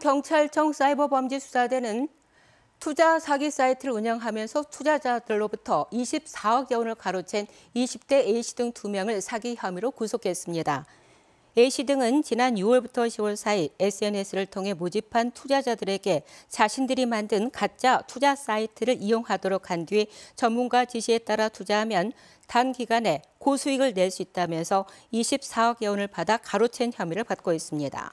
경찰청 사이버범죄수사대는 투자 사기 사이트를 운영하면서 투자자들로부터 24억여 원을 가로챈 20대 A씨 등 2명을 사기 혐의로 구속했습니다. A씨 등은 지난 6월부터 10월 사이 SNS를 통해 모집한 투자자들에게 자신들이 만든 가짜 투자 사이트를 이용하도록 한 뒤 전문가 지시에 따라 투자하면 단기간에 고수익을 낼 수 있다면서 24억여 원을 받아 가로챈 혐의를 받고 있습니다.